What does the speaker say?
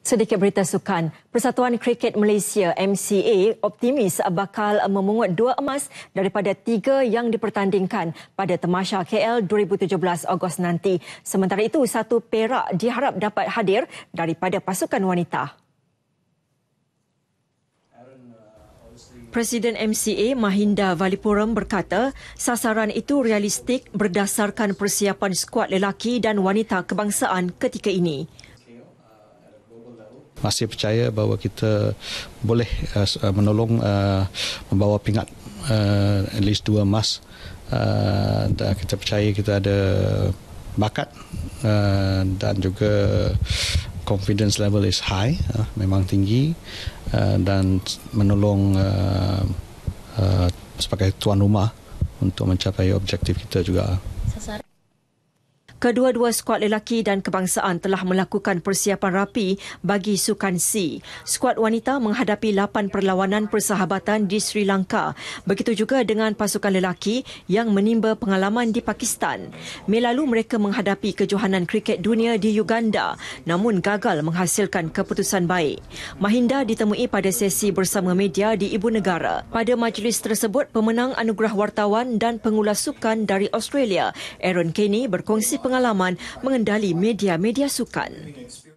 Sedikit berita sukan, Persatuan Kriket Malaysia MCA optimis bakal memungut dua emas daripada tiga yang dipertandingkan pada Temasha KL 2017 Ogos nanti. Sementara itu, satu perak diharap dapat hadir daripada pasukan wanita. Presiden MCA Mahinda Valipuram berkata, sasaran itu realistik berdasarkan persiapan skuad lelaki dan wanita kebangsaan ketika ini masih percaya bahawa kita boleh uh, uh, menolong uh, membawa pingat uh, at least dua emas uh, kita percaya kita ada bakat uh, dan juga confidence level is high uh, memang tinggi uh, dan menolong uh, uh, sebagai tuan rumah untuk mencapai objektif kita juga Kedua-dua skuad lelaki dan kebangsaan telah melakukan persiapan rapi bagi sukan C. Skuad wanita menghadapi lapan perlawanan persahabatan di Sri Lanka. Begitu juga dengan pasukan lelaki yang menimba pengalaman di Pakistan. Mei lalu mereka menghadapi kejohanan kriket dunia di Uganda namun gagal menghasilkan keputusan baik. Mahinda ditemui pada sesi bersama media di Ibu Negara. Pada majlis tersebut, pemenang anugerah wartawan dan pengulas sukan dari Australia, Aaron Kenny berkongsi pengalaman mengendali media-media sukan.